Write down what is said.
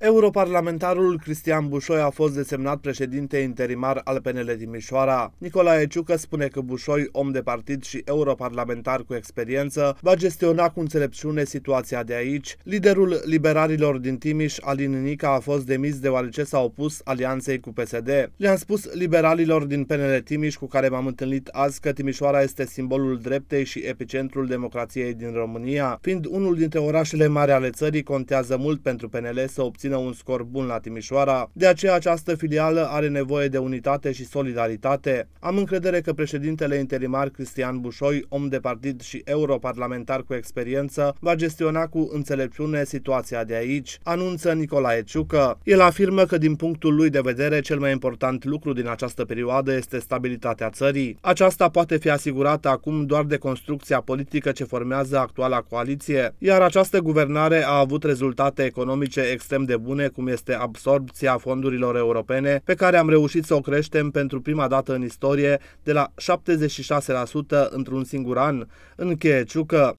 Europarlamentarul Cristian Bușoi a fost desemnat președinte interimar al PNL Timișoara. Nicolae Ciucă spune că Bușoi, om de partid și europarlamentar cu experiență, va gestiona cu înțelepciune situația de aici. Liderul liberalilor din Timiș, Alin Nica, a fost demis deoarece s-a opus alianței cu PSD. Le-am spus liberalilor din PNL Timiș, cu care m-am întâlnit azi, că Timișoara este simbolul dreptei și epicentrul democrației din România. Fiind unul dintre orașele mari ale țării, contează mult pentru PNL să obțină obțină un scor bun la Timișoara, de aceea această filială are nevoie de unitate și solidaritate. Am încredere că președintele interimar Cristian Bușoi, om de partid și europarlamentar cu experiență, va gestiona cu înțelepciune situația de aici, anunță Nicolae Ciucă. El afirmă că din punctul lui de vedere cel mai important lucru din această perioadă este stabilitatea țării. Aceasta poate fi asigurată acum doar de construcția politică ce formează actuala coaliție, iar această guvernare a avut rezultate economice extrem de bune, cum este absorbția fondurilor europene, pe care am reușit să o creștem pentru prima dată în istorie de la 76% într-un singur an. Încheie Ciucă.